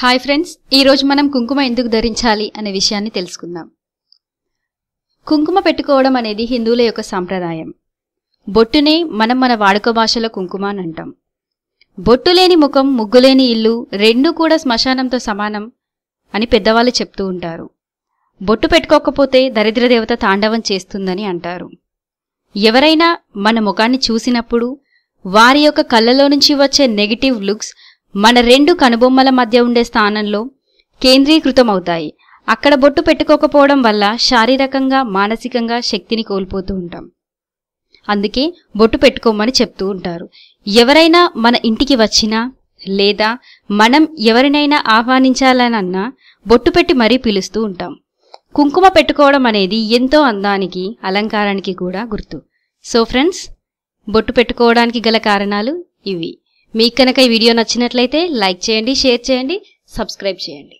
hi friends ఈరోజు మనం కుంకుమ ఎందుకు ధరించాలి అనే విషయాన్ని తెలుసుకుందాం కుంకుమ పెట్టుకోవడం అనేది హిందువుల యొక్క సాంప్రదాయం బొట్టునే మనం మన వాడుక భాషలో కుంకుమ అని అంటాం బొట్టు లేని ముఖం ముగ్గులేని ఇల్లు రెండూ కూడా శ్మశానంతో సమానం అని పెద్దవాళ్ళు చెప్తూ ఉంటారు బొట్టు పెట్టుకోకపోతే దరిద్రదేవత తాండవం చేస్తుందని అంటారు ఎవరైనా మన ముఖాన్ని చూసినప్పుడు వారి యొక్క కళ్ళలో నుంచి వచ్చే నెగిటివ్ లుక్స్ మన రెండు కనుబొమ్మల మధ్య ఉండే స్థానంలో కేంద్రీకృతమవుతాయి అక్కడ బొట్టు పెట్టుకోకపోవడం వల్ల శారీరకంగా మానసికంగా శక్తిని కోల్పోతూ ఉంటాం అందుకే బొట్టు పెట్టుకోమని చెప్తూ ఉంటారు ఎవరైనా మన ఇంటికి వచ్చినా లేదా మనం ఎవరినైనా ఆహ్వానించాలనన్నా బొట్టు పెట్టి మరీ పిలుస్తూ ఉంటాం కుంకుమ పెట్టుకోవడం అనేది ఎంతో అందానికి అలంకారానికి కూడా గుర్తు సో ఫ్రెండ్స్ బొట్టు పెట్టుకోవడానికి గల కారణాలు ఇవి మీకు కనుక ఈ వీడియో నచ్చినట్లయితే లైక్ చేయండి షేర్ చేయండి సబ్స్క్రైబ్ చేయండి